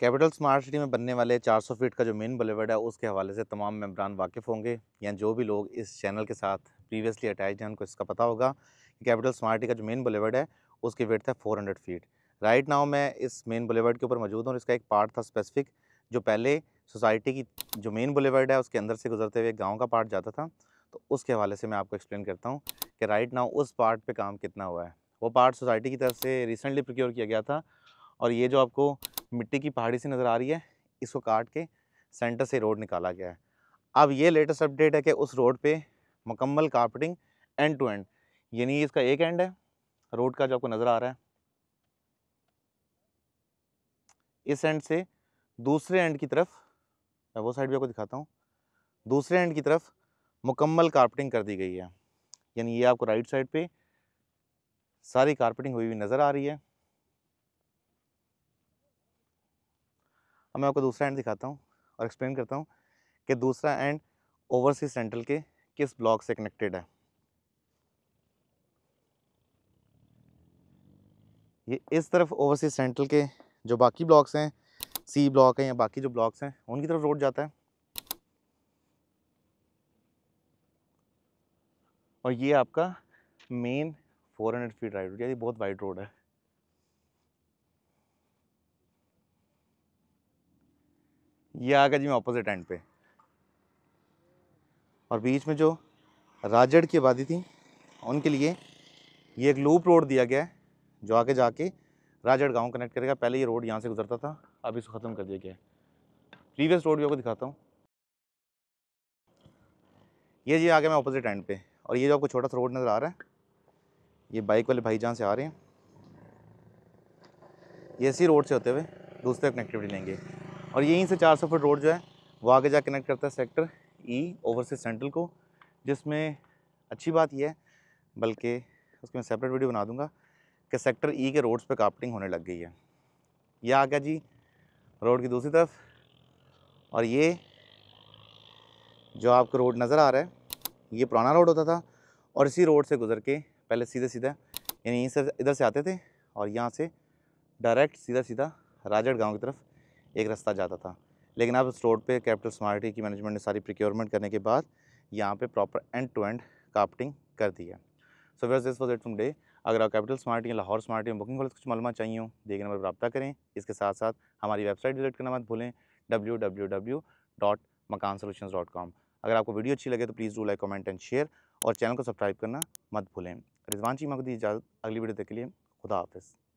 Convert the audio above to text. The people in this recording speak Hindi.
कैपिटल स्मार्ट सिटी में बनने वाले 400 फीट का जो मेन बलेवर्ड है उसके हवाले से तमाम मेम्बरान वाकिफ़ होंगे या जो भी लोग इस चैनल के साथ प्रीवियसली अटैच हैं उनको इसका पता होगा कि कैपिटल स्मार्ट सिटी का जो मेन बुलेवर्ड है उसकी वेट है four hundred feet right now मैं इस मेन बुलेवर्ड के ऊपर मौजूद हूँ इसका एक पार्ट था स्पेसिफिक जो पहले सोसाइटी की जो मेन बुलेवर्ड है उसके अंदर से गुजरते हुए गाँव का पार्ट जाता था तो उसके हवाले से मैं आपको एक्सप्लेन करता हूँ कि राइट नाउ उस पार्ट पर काम कितना हुआ है वो पार्ट सोसाइटी की तरफ से रिसेंटली प्रिक्योर किया गया था और ये जो आपको मिट्टी की पहाड़ी सी नज़र आ रही है इसको काट के सेंटर से रोड निकाला गया है अब ये लेटेस्ट अपडेट है कि उस रोड पे मुकम्मल कार्पेटिंग एंड टू एंड यानी इसका एक एंड है रोड का जो आपको नज़र आ रहा है इस एंड से दूसरे एंड की तरफ मैं वो साइड भी आपको दिखाता हूँ दूसरे एंड की तरफ मुकम्मल कार्पेटिंग कर दी गई है यानी ये आपको राइट साइड पे सारी कारपेटिंग हुई हुई नज़र आ रही है मैं आपको दूसरा एंड दिखाता हूँ और एक्सप्लेन करता हूँ कि दूसरा एंड ओवरसीज सेंट्रल के किस ब्लॉक से कनेक्टेड है ये इस तरफ ओवरसीज सेंट्रल के जो बाकी ब्लॉक्स हैं सी ब्लॉक हैं या बाकी जो ब्लॉक्स हैं उनकी तरफ रोड जाता है और ये आपका मेन 400 फीट राइड यानी बहुत वाइड रोड है ये आ गया जी मैं अपोजिट एंड पे और बीच में जो राजड़ की आबादी थी उनके लिए ये एक लूप रोड दिया गया है जो आगे जाके राजड़ गांव कनेक्ट करेगा पहले ये रोड यहाँ से गुजरता था अब इसको ख़त्म कर दिया गया है प्रीवियस रोड भी आपको दिखाता हूँ ये जी आ गया मैं अपोजिट एंड पे और ये जो आपको छोटा सा रोड नज़र आ रहा है ये बाइक वाले भाई जहाँ से आ रहे हैं ये इसी रोड से होते हुए दूसरे कनेक्टिविटी लेंगे और यहीं से 400 फुट रोड जो है वो आगे जा कनेक्ट करता है सेक्टर ई ओवरसीज सेंट्रल को जिसमें अच्छी बात यह है बल्कि उसकी मैं सेपरेट वीडियो बना दूंगा कि सेक्टर ई e के रोड्स पे कापटिंग होने लग गई है यह आ गया जी रोड की दूसरी तरफ और ये जो आपको रोड नज़र आ रहा है ये पुराना रोड होता था और इसी रोड से गुज़र के पहले सीधे सीधा यानी से इधर से आते थे और यहाँ से डायरेक्ट सीधा सीधा राजगढ़ गांव की तरफ एक रास्ता जाता था लेकिन अब इस रोड पर कैपिटल स्मार्टी की मैनेजमेंट ने सारी प्रिक्योरमेंट करने के बाद यहाँ पे proper end to end carpeting कर दी है so ways this was it from day अगर आप कैपिटल स्मार्ट या लाहौर स्मार्ट या बुकिंग वाले कुछ मालूम चाहिए हो देखे नंबर पर रब्ता करें इसके साथ साथ हमारी वेबसाइट विजिट करना मत भूलें W W W dot Makaan solution dot com अगर आपको वीडियो अच्छी लगे तो please do like comment and share और चैनल को सब्सक्राइब करना मत भूलें रिजवान जी को इजाज़त अगली वीडियो तक के लिए खुदा हाफिज़